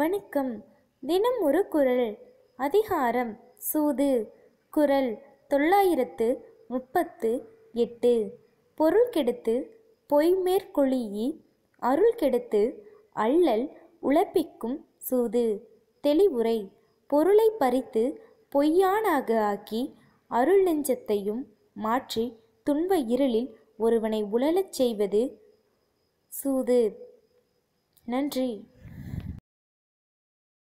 வணக்கம் தினம் ஒரு குரல் அதிகாரம் சூது குரல் தொள்ளாயிரத்து முப்பத்து எட்டு பொருள் கெடுத்து பொய்மேற்கொழியி அருள் கெடுத்து அள்ளல் உழப்பிக்கும் சூது தெளிவுரை பொருளை பறித்து பொய்யானாக ஆக்கி அருள் நெஞ்சத்தையும் மாற்றி துன்ப இருளில் ஒருவனை உழலச் செய்வது சூது நன்றி